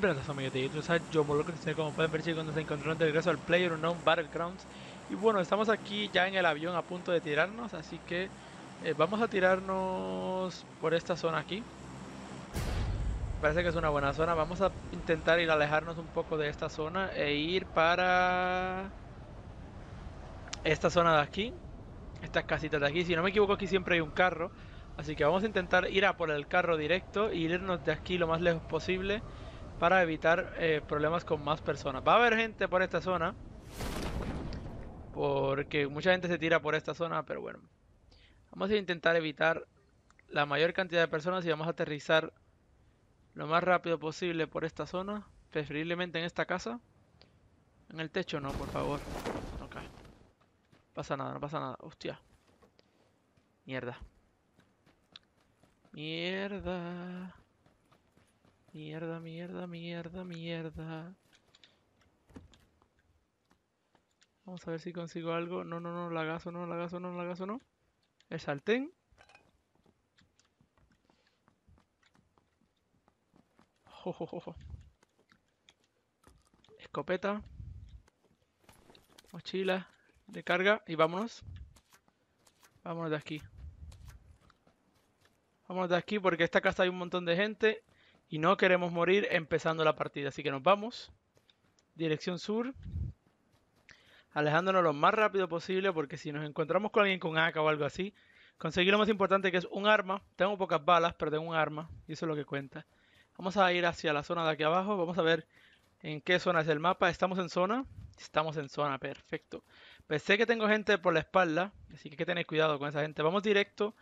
de como pueden ver regreso al Player Unknown Y bueno, estamos aquí ya en el avión a punto de tirarnos, así que eh, vamos a tirarnos por esta zona aquí Parece que es una buena zona, vamos a intentar ir a alejarnos un poco de esta zona e ir para esta zona de aquí Estas casitas de aquí, si no me equivoco aquí siempre hay un carro Así que vamos a intentar ir a por el carro directo e irnos de aquí lo más lejos posible para evitar eh, problemas con más personas. Va a haber gente por esta zona. Porque mucha gente se tira por esta zona, pero bueno. Vamos a intentar evitar la mayor cantidad de personas y vamos a aterrizar lo más rápido posible por esta zona. Preferiblemente en esta casa. En el techo no, por favor. Ok. Pasa nada, no pasa nada. Hostia. Mierda. Mierda. Mierda, mierda, mierda, mierda. Vamos a ver si consigo algo. No, no, no, la gaso no, lagazo, no, lagazo, no. El saltén. Jo, Escopeta. Mochila de carga. Y vámonos. Vámonos de aquí. Vámonos de aquí porque en esta casa hay un montón de gente. Y no queremos morir empezando la partida, así que nos vamos. Dirección sur. Alejándonos lo más rápido posible, porque si nos encontramos con alguien con AK o algo así, conseguir lo más importante que es un arma. Tengo pocas balas, pero tengo un arma, y eso es lo que cuenta. Vamos a ir hacia la zona de aquí abajo, vamos a ver en qué zona es el mapa. ¿Estamos en zona? Estamos en zona, perfecto. Pensé que tengo gente por la espalda, así que hay que tener cuidado con esa gente. Vamos directo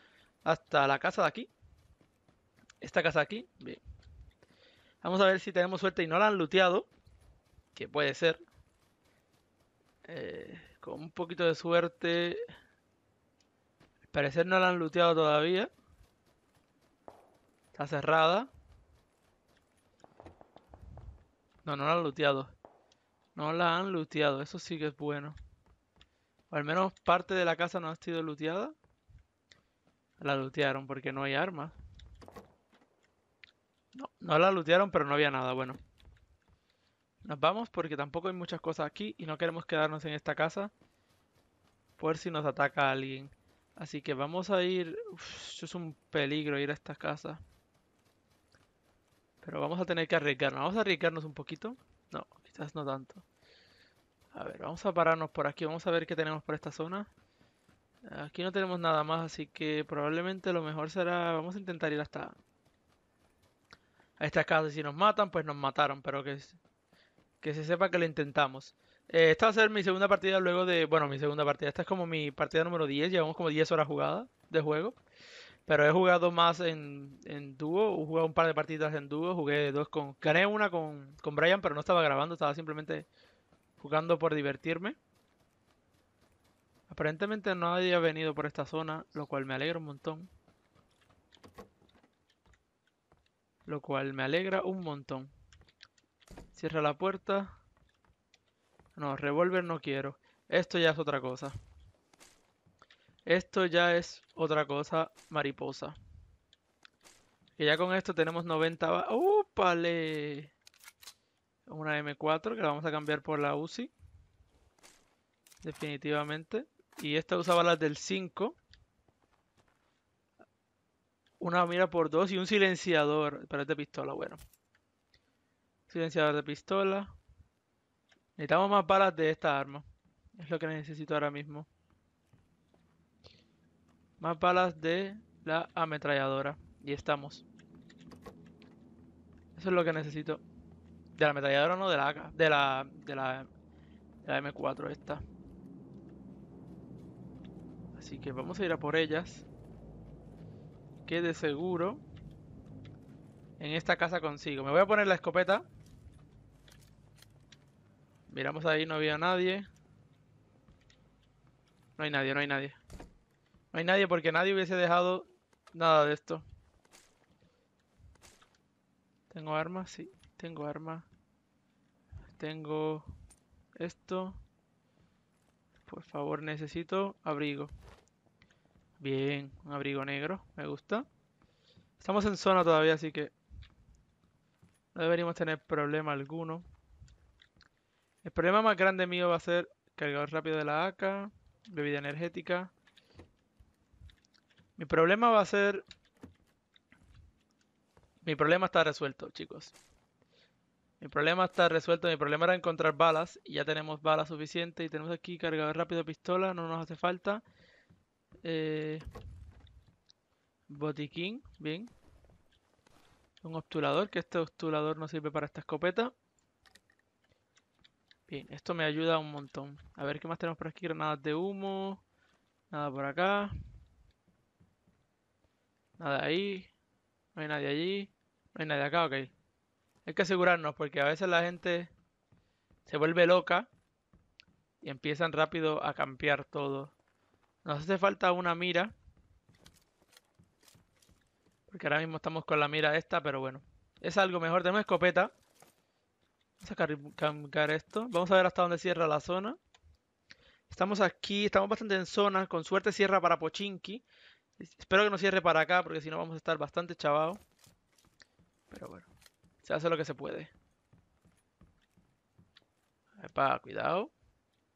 hasta la casa de aquí. Esta casa de aquí, bien. Vamos a ver si tenemos suerte y no la han luteado. Que puede ser. Eh, con un poquito de suerte. Al parecer no la han luteado todavía. Está cerrada. No, no la han luteado. No la han luteado. Eso sí que es bueno. O al menos parte de la casa no ha sido luteada. La lutearon porque no hay armas. No la lootearon, pero no había nada, bueno. Nos vamos porque tampoco hay muchas cosas aquí y no queremos quedarnos en esta casa. Por si nos ataca alguien. Así que vamos a ir... Uf, es un peligro ir a esta casa. Pero vamos a tener que arriesgarnos. Vamos a arriesgarnos un poquito. No, quizás no tanto. A ver, vamos a pararnos por aquí. Vamos a ver qué tenemos por esta zona. Aquí no tenemos nada más, así que probablemente lo mejor será... Vamos a intentar ir hasta a estas casas Si nos matan, pues nos mataron, pero que, que se sepa que lo intentamos. Eh, esta va a ser mi segunda partida luego de... Bueno, mi segunda partida. Esta es como mi partida número 10. Llevamos como 10 horas jugadas de juego. Pero he jugado más en, en dúo. He jugado un par de partidas en dúo. Jugué dos con... Gané una con, con Brian, pero no estaba grabando. Estaba simplemente jugando por divertirme. Aparentemente nadie ha venido por esta zona, lo cual me alegra un montón. Lo cual me alegra un montón. Cierra la puerta. No, revólver no quiero. Esto ya es otra cosa. Esto ya es otra cosa mariposa. Y ya con esto tenemos 90... ¡Ópale! Una M4 que la vamos a cambiar por la UCI. Definitivamente. Y esta usaba las del 5 una mira por dos y un silenciador. Pero es de pistola, bueno. Silenciador de pistola. Necesitamos más balas de esta arma. Es lo que necesito ahora mismo. Más balas de la ametralladora. Y estamos. Eso es lo que necesito. De la ametralladora no, de la De la, de la, de la M4 esta. Así que vamos a ir a por ellas que de seguro en esta casa consigo. Me voy a poner la escopeta. Miramos ahí, no había nadie. No hay nadie, no hay nadie. No hay nadie porque nadie hubiese dejado nada de esto. ¿Tengo armas? Sí, tengo armas. Tengo esto. Por favor, necesito abrigo. Bien, un abrigo negro, me gusta. Estamos en zona todavía, así que no deberíamos tener problema alguno. El problema más grande mío va a ser cargador rápido de la AK, bebida energética. Mi problema va a ser... Mi problema está resuelto, chicos. Mi problema está resuelto. Mi problema era encontrar balas. Y ya tenemos balas suficientes. Y tenemos aquí cargador rápido de pistola. No nos hace falta. Eh, botiquín, bien. Un obturador, que este obturador no sirve para esta escopeta. Bien, esto me ayuda un montón. A ver qué más tenemos por aquí. nada de humo. Nada por acá. Nada ahí. No hay nadie allí. No hay nadie acá, ok. Hay que asegurarnos porque a veces la gente se vuelve loca y empiezan rápido a cambiar todo. Nos hace falta una mira. Porque ahora mismo estamos con la mira esta, pero bueno. Es algo mejor. Tenemos escopeta. Vamos a cargar esto. Vamos a ver hasta dónde cierra la zona. Estamos aquí, estamos bastante en zona. Con suerte cierra para Pochinki. Espero que no cierre para acá, porque si no vamos a estar bastante chavados. Pero bueno, se hace lo que se puede. Epa, cuidado.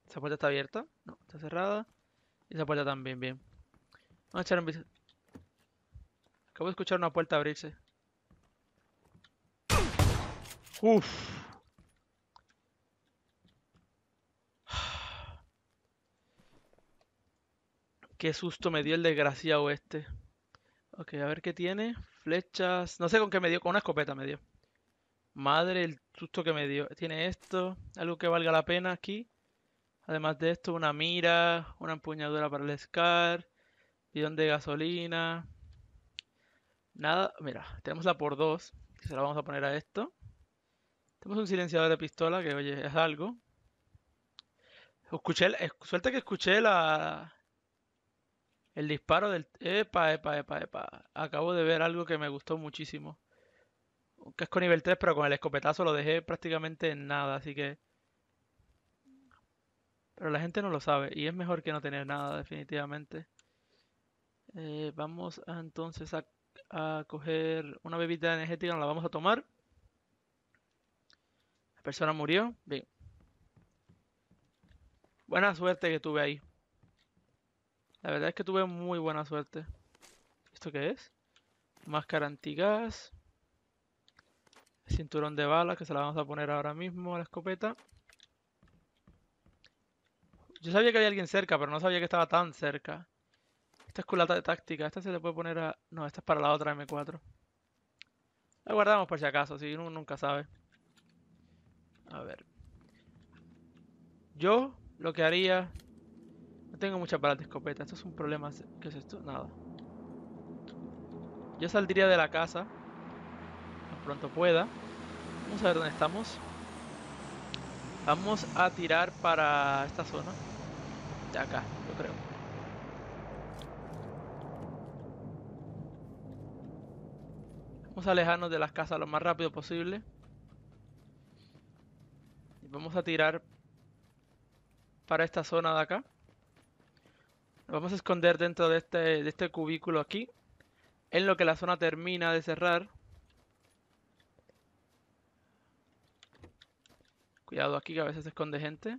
¿Esa puerta está abierta? No, está cerrada esa puerta también, bien. Vamos a echar un vistazo. Acabo de escuchar una puerta abrirse. Uf. Qué susto me dio el desgraciado este. Ok, a ver qué tiene. Flechas. No sé con qué me dio. Con una escopeta me dio. Madre, el susto que me dio. Tiene esto. Algo que valga la pena aquí. Además de esto, una mira, una empuñadura para el SCAR, bidón de gasolina. Nada, mira, tenemos la por 2, que se la vamos a poner a esto. Tenemos un silenciador de pistola, que oye, es algo. Escuché, suerte que escuché la, el disparo del... Epa, epa, epa, epa. Acabo de ver algo que me gustó muchísimo. Un casco nivel 3, pero con el escopetazo lo dejé prácticamente en nada, así que... Pero la gente no lo sabe y es mejor que no tener nada definitivamente. Eh, vamos entonces a, coger una bebida energética, no la vamos a tomar. La persona murió. Bien. Buena suerte que tuve ahí. La verdad es que tuve muy buena suerte. ¿Esto qué es? Máscara antigas. Cinturón de balas que se la vamos a poner ahora mismo a la escopeta. Yo sabía que había alguien cerca, pero no sabía que estaba tan cerca. Esta es culata de táctica. Esta se le puede poner a... No, esta es para la otra M4. La guardamos por si acaso, si uno nunca sabe. A ver. Yo lo que haría... No tengo mucha para de escopeta. Esto es un problema. ¿Qué es esto? Nada. Yo saldría de la casa. Lo pronto pueda. Vamos a ver dónde estamos. Vamos a tirar para esta zona de acá, yo creo. Vamos a alejarnos de las casas lo más rápido posible. Y vamos a tirar para esta zona de acá. Nos vamos a esconder dentro de este, de este cubículo aquí. En lo que la zona termina de cerrar. Cuidado aquí que a veces se esconde gente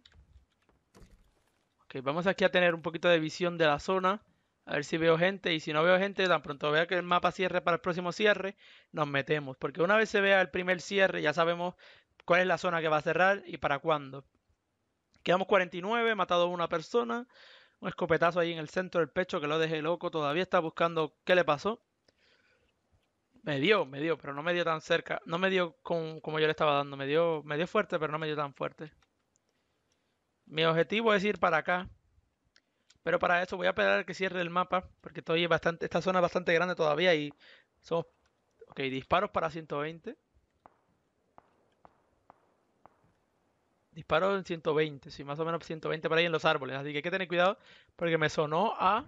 vamos aquí a tener un poquito de visión de la zona. A ver si veo gente. Y si no veo gente, tan pronto vea que el mapa cierre para el próximo cierre, nos metemos. Porque una vez se vea el primer cierre, ya sabemos cuál es la zona que va a cerrar y para cuándo. Quedamos 49, matado a una persona. Un escopetazo ahí en el centro del pecho que lo dejé loco. Todavía está buscando qué le pasó. Me dio, me dio, pero no me dio tan cerca. No me dio como yo le estaba dando. Me dio, me dio fuerte, pero no me dio tan fuerte. Mi objetivo es ir para acá. Pero para eso voy a esperar que cierre el mapa. Porque todavía bastante, esta zona es bastante grande todavía. Y somos... Ok, disparos para 120. disparos en 120, sí, más o menos 120 para ahí en los árboles. Así que hay que tener cuidado porque me sonó a...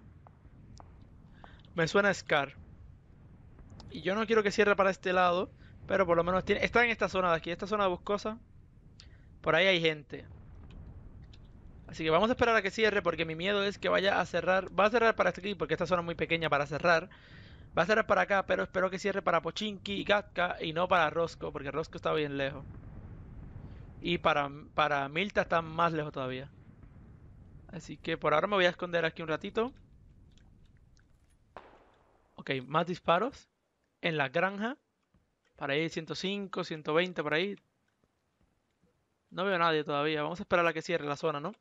Me suena a Scar. Y yo no quiero que cierre para este lado, pero por lo menos tiene... Está en esta zona de aquí, esta zona boscosa. Por ahí hay gente. Así que vamos a esperar a que cierre porque mi miedo es que vaya a cerrar. Va a cerrar para este aquí porque esta zona es muy pequeña para cerrar. Va a cerrar para acá, pero espero que cierre para Pochinki y Gatka y no para Rosco porque Rosco está bien lejos. Y para, para Milta está más lejos todavía. Así que por ahora me voy a esconder aquí un ratito. Ok, más disparos en la granja. Para ahí 105, 120, por ahí. No veo nadie todavía. Vamos a esperar a que cierre la zona, ¿no?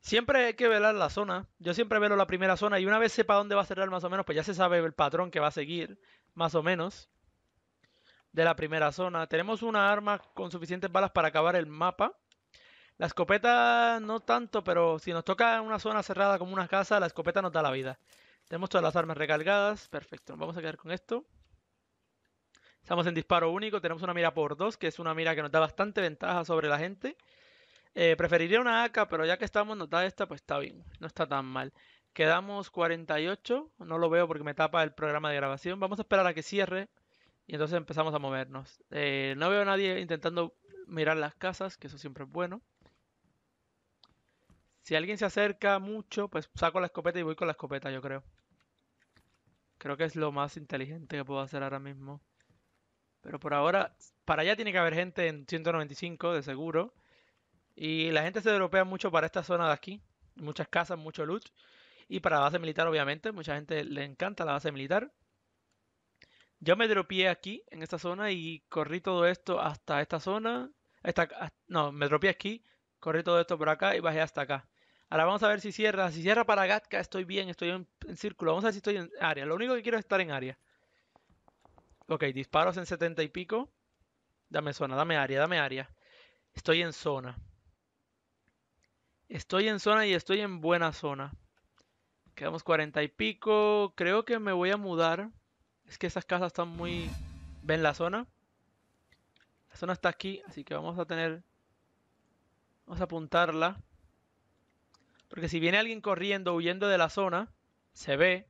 Siempre hay que velar la zona. Yo siempre velo la primera zona y una vez sepa dónde va a cerrar más o menos, pues ya se sabe el patrón que va a seguir, más o menos, de la primera zona. Tenemos una arma con suficientes balas para acabar el mapa. La escopeta no tanto, pero si nos toca una zona cerrada como una casa, la escopeta nos da la vida. Tenemos todas las armas recargadas. Perfecto, nos vamos a quedar con esto. Estamos en disparo único, tenemos una mira por dos, que es una mira que nos da bastante ventaja sobre la gente. Eh, preferiría una AK, pero ya que estamos notada esta, pues está bien, no está tan mal. Quedamos 48, no lo veo porque me tapa el programa de grabación. Vamos a esperar a que cierre y entonces empezamos a movernos. Eh, no veo a nadie intentando mirar las casas, que eso siempre es bueno. Si alguien se acerca mucho, pues saco la escopeta y voy con la escopeta, yo creo. Creo que es lo más inteligente que puedo hacer ahora mismo. Pero por ahora, para allá tiene que haber gente en 195, de seguro. Y la gente se dropea mucho para esta zona de aquí. Muchas casas, mucho loot. Y para la base militar, obviamente. Mucha gente le encanta la base militar. Yo me dropié aquí, en esta zona, y corrí todo esto hasta esta zona. no, me dropié aquí, corrí todo esto por acá y bajé hasta acá. Ahora vamos a ver si cierra. Si cierra para Gatka, estoy bien, estoy en, círculo. Vamos a ver si estoy en área. Lo único que quiero es estar en área. Ok, disparos en 70 y pico. Dame zona, dame área, dame área. Estoy en zona. Estoy en zona y estoy en buena zona. Quedamos cuarenta y pico. Creo que me voy a mudar. Es que esas casas están muy... ¿Ven la zona? La zona está aquí, así que vamos a tener... Vamos a apuntarla. Porque si viene alguien corriendo, huyendo de la zona, se ve.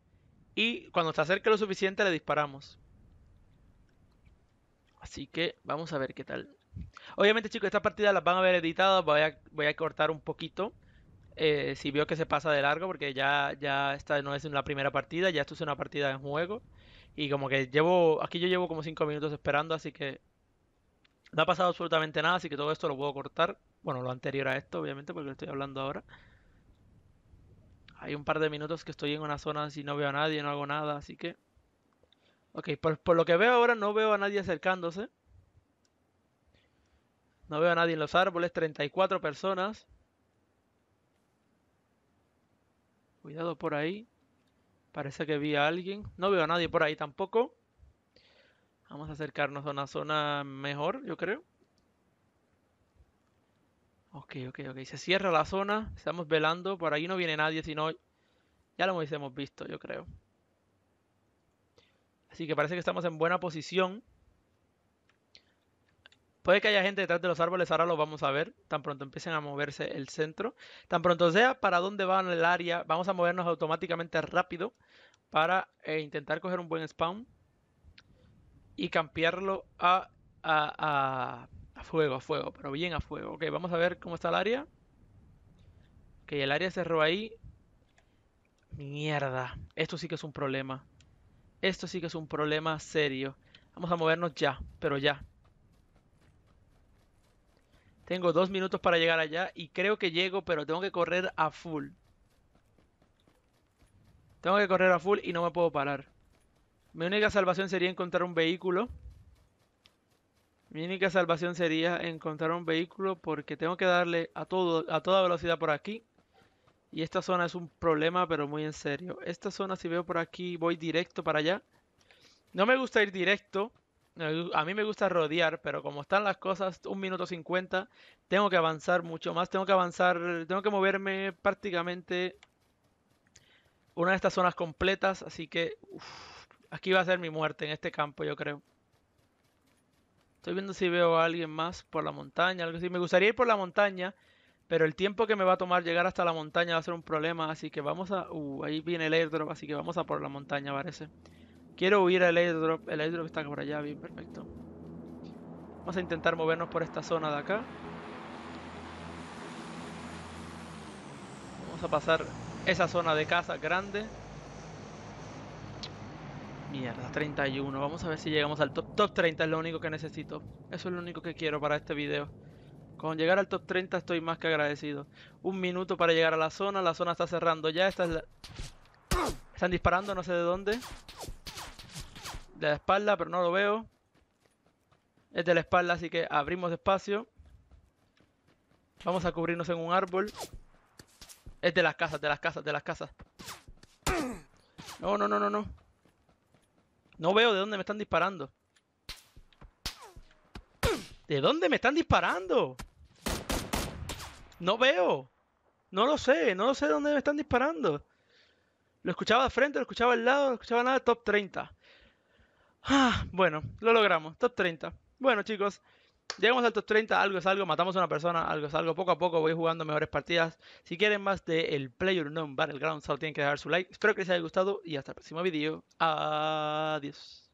Y cuando se acerque lo suficiente, le disparamos. Así que vamos a ver qué tal. Obviamente, chicos, esta partida las van a ver editadas. Voy a, voy a cortar un poquito. Eh, si veo que se pasa de largo, porque ya, ya esta no es la primera partida, ya esto es una partida en juego. Y como que llevo, aquí yo llevo como 5 minutos esperando, así que no ha pasado absolutamente nada, así que todo esto lo puedo cortar. Bueno, lo anterior a esto, obviamente, porque lo estoy hablando ahora. Hay un par de minutos que estoy en una zona así, no veo a nadie, no hago nada, así que... Ok, por, por lo que veo ahora no veo a nadie acercándose. No veo a nadie en los árboles. 34 personas. Cuidado por ahí. Parece que vi a alguien. No veo a nadie por ahí tampoco. Vamos a acercarnos a una zona mejor, yo creo. Ok, ok, ok. Se cierra la zona. Estamos velando. Por ahí no viene nadie, sino... Ya lo hemos visto, yo creo. Así que parece que estamos en buena posición. Puede que haya gente detrás de los árboles, ahora lo vamos a ver. Tan pronto empiecen a moverse el centro. Tan pronto sea para dónde va el área, vamos a movernos automáticamente rápido para eh, intentar coger un buen spawn y cambiarlo a, a, fuego, a fuego, pero bien a fuego. Ok, vamos a ver cómo está el área. Ok, el área cerró ahí. Mierda, esto sí que es un problema. Esto sí que es un problema serio. Vamos a movernos ya, pero ya. Tengo dos minutos para llegar allá y creo que llego, pero tengo que correr a full. Tengo que correr a full y no me puedo parar. Mi única salvación sería encontrar un vehículo. Mi única salvación sería encontrar un vehículo porque tengo que darle a, todo, a toda velocidad por aquí. Y esta zona es un problema, pero muy en serio. Esta zona si veo por aquí, voy directo para allá. No me gusta ir directo a mí me gusta rodear, pero como están las cosas, un minuto cincuenta, tengo que avanzar mucho más, tengo que avanzar, tengo que moverme prácticamente una de estas zonas completas, así que aquí va a ser mi muerte en este campo, yo creo. Estoy viendo si veo a alguien más por la montaña, algo así. Me gustaría ir por la montaña, pero el tiempo que me va a tomar llegar hasta la montaña va a ser un problema, así que vamos a... Uh, ahí viene el airdrop, así que vamos a por la montaña, parece. Quiero huir al airdrop. El airdrop está por allá, bien, perfecto. Vamos a intentar movernos por esta zona de acá. Vamos a pasar esa zona de casa grande. Mierda, 31. Vamos a ver si llegamos al top. Top 30 es lo único que necesito. Eso es lo único que quiero para este video. Con llegar al top 30 estoy más que agradecido. Un minuto para llegar a la zona. La zona está cerrando ya. Esta Están disparando, no sé de dónde de la espalda, pero no lo veo. Es de la espalda, así que abrimos despacio Vamos a cubrirnos en un árbol. Es de las casas, de las casas, de las casas. No, no, no, no, no. No veo de dónde me están disparando. ¿De dónde me están disparando? No veo. No lo sé, no lo sé de dónde me están disparando. Lo escuchaba de frente, lo escuchaba al lado, No escuchaba nada, top 30. Ah, bueno, lo logramos. Top 30. Bueno, chicos, llegamos al top 30. Algo es algo. Matamos a una persona. Algo es algo. Poco a poco voy jugando mejores partidas. Si quieren más de el Player Unknown Battleground, solo tienen que dejar su like. Espero que les haya gustado y hasta el próximo video. Adiós.